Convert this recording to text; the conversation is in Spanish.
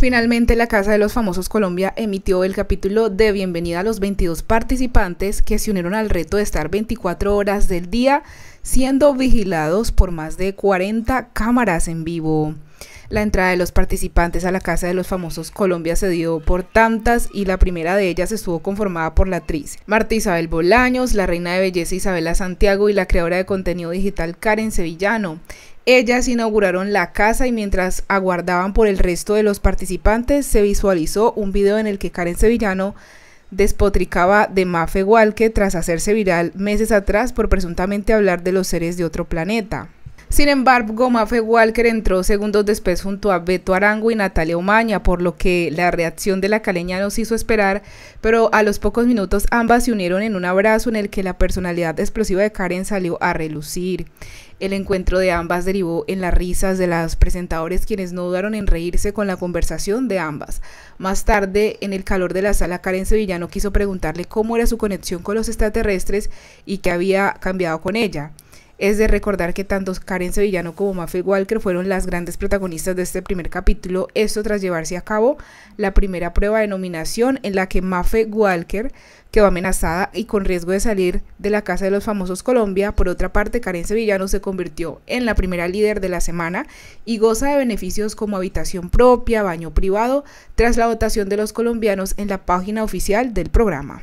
Finalmente, la Casa de los Famosos Colombia emitió el capítulo de bienvenida a los 22 participantes que se unieron al reto de estar 24 horas del día siendo vigilados por más de 40 cámaras en vivo. La entrada de los participantes a la Casa de los Famosos Colombia se dio por tantas y la primera de ellas estuvo conformada por la actriz Marta Isabel Bolaños, la reina de belleza Isabela Santiago y la creadora de contenido digital Karen Sevillano. Ellas inauguraron la casa y mientras aguardaban por el resto de los participantes se visualizó un video en el que Karen Sevillano despotricaba de Mafe Walke tras hacerse viral meses atrás por presuntamente hablar de los seres de otro planeta. Sin embargo, Mafe Walker entró segundos después junto a Beto Arango y Natalia Omaña, por lo que la reacción de la caleña nos hizo esperar, pero a los pocos minutos ambas se unieron en un abrazo en el que la personalidad explosiva de Karen salió a relucir. El encuentro de ambas derivó en las risas de las presentadores quienes no dudaron en reírse con la conversación de ambas. Más tarde, en el calor de la sala, Karen Sevillano quiso preguntarle cómo era su conexión con los extraterrestres y qué había cambiado con ella. Es de recordar que tanto Karen Sevillano como Mafe Walker fueron las grandes protagonistas de este primer capítulo, esto tras llevarse a cabo la primera prueba de nominación en la que Mafe Walker quedó amenazada y con riesgo de salir de la casa de los famosos Colombia. Por otra parte, Karen Sevillano se convirtió en la primera líder de la semana y goza de beneficios como habitación propia, baño privado, tras la votación de los colombianos en la página oficial del programa.